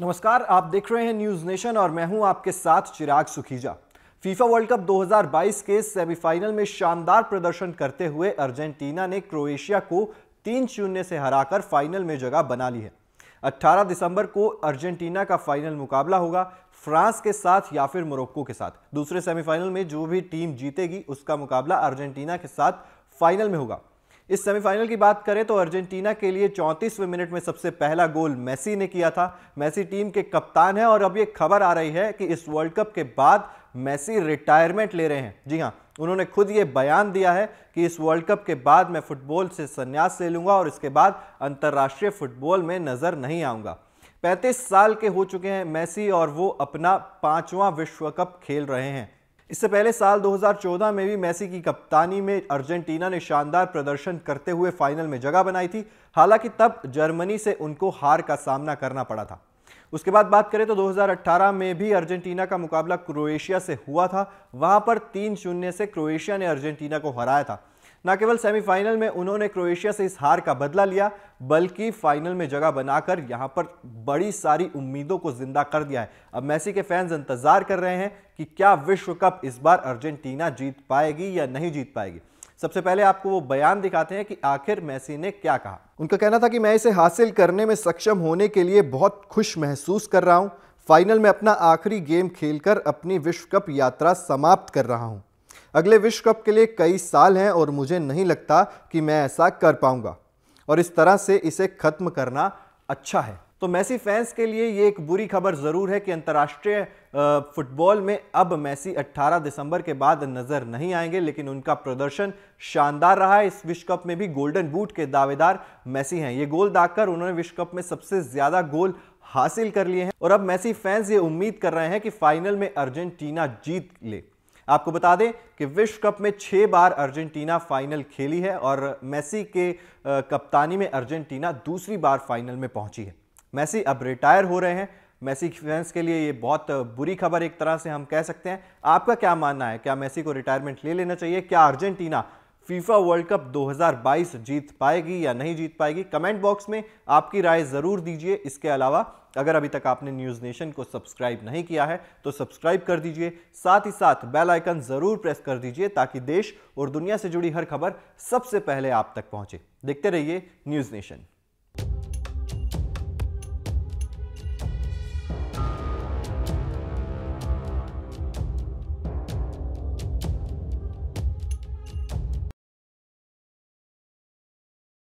नमस्कार आप देख रहे हैं न्यूज नेशन और मैं हूं आपके साथ Chirag Sukhija FIFA world cup 2022 के सेमीफाइनल में शानदार प्रदर्शन करते हुए अर्जेंटीना ने क्रोएशिया को तीन शून्य से हराकर फाइनल में जगह बना ली है 18 दिसंबर को अर्जेंटीना का फाइनल मुकाबला होगा फ्रांस के साथ या फिर मोरक्को के साथ दूसरे सेमीफाइनल में जो भी टीम जीतेगी उसका मुकाबला अर्जेंटीना के साथ फाइनल में होगा इस सेमीफाइनल की बात करें तो अर्जेंटीना के लिए चौंतीसवें मिनट में सबसे पहला गोल मेसी ने किया था मेसी टीम के कप्तान है और अब ये खबर आ रही है कि इस वर्ल्ड कप के बाद मेसी रिटायरमेंट ले रहे हैं जी हाँ उन्होंने खुद ये बयान दिया है कि इस वर्ल्ड कप के बाद मैं फुटबॉल से संन्यास ले लूँगा और इसके बाद अंतर्राष्ट्रीय फुटबॉल में नज़र नहीं आऊँगा पैंतीस साल के हो चुके हैं मैसी और वो अपना पांचवा विश्व कप खेल रहे हैं इससे पहले साल 2014 में भी मेसी की कप्तानी में अर्जेंटीना ने शानदार प्रदर्शन करते हुए फाइनल में जगह बनाई थी हालांकि तब जर्मनी से उनको हार का सामना करना पड़ा था उसके बाद बात करें तो 2018 में भी अर्जेंटीना का मुकाबला क्रोएशिया से हुआ था वहां पर तीन शून्य से क्रोएशिया ने अर्जेंटीना को हराया था न केवल सेमीफाइनल में उन्होंने क्रोएशिया से इस हार का बदला लिया बल्कि फाइनल में जगह बनाकर यहां पर बड़ी सारी उम्मीदों को जिंदा कर दिया है अब मैसी के फैंस इंतजार कर रहे हैं कि क्या विश्व कप इस बार अर्जेंटीना जीत पाएगी या नहीं जीत पाएगी सबसे पहले आपको वो बयान दिखाते हैं कि आखिर मैसी ने क्या कहा उनका कहना था कि मैं इसे हासिल करने में सक्षम होने के लिए बहुत खुश महसूस कर रहा हूं फाइनल में अपना आखिरी गेम खेलकर अपनी विश्व कप यात्रा समाप्त कर रहा हूं अगले विश्व कप के लिए कई साल हैं और मुझे नहीं लगता कि मैं ऐसा कर पाऊंगा और इस तरह से इसे खत्म करना अच्छा है तो मैसी फैंस के लिए ये एक बुरी खबर ज़रूर है कि अंतर्राष्ट्रीय फुटबॉल में अब मैसी 18 दिसंबर के बाद नज़र नहीं आएंगे लेकिन उनका प्रदर्शन शानदार रहा है इस विश्व कप में भी गोल्डन बूट के दावेदार मैसी हैं ये गोल दागकर उन्होंने विश्व कप में सबसे ज़्यादा गोल हासिल कर लिए हैं और अब मैसी फैंस ये उम्मीद कर रहे हैं कि फाइनल में अर्जेंटीना जीत ले आपको बता दें कि विश्व कप में छह बार अर्जेंटीना फाइनल खेली है और मेसी के कप्तानी में अर्जेंटीना दूसरी बार फाइनल में पहुंची है मेसी अब रिटायर हो रहे हैं मेसी फैंस के लिए ये बहुत बुरी खबर एक तरह से हम कह सकते हैं आपका क्या मानना है क्या मेसी को रिटायरमेंट ले लेना चाहिए क्या अर्जेंटीना फीफा वर्ल्ड कप 2022 जीत पाएगी या नहीं जीत पाएगी कमेंट बॉक्स में आपकी राय ज़रूर दीजिए इसके अलावा अगर अभी तक आपने न्यूज़ नेशन को सब्सक्राइब नहीं किया है तो सब्सक्राइब कर दीजिए साथ ही साथ बेल आइकन ज़रूर प्रेस कर दीजिए ताकि देश और दुनिया से जुड़ी हर खबर सबसे पहले आप तक पहुंचे देखते रहिए न्यूज़ नेशन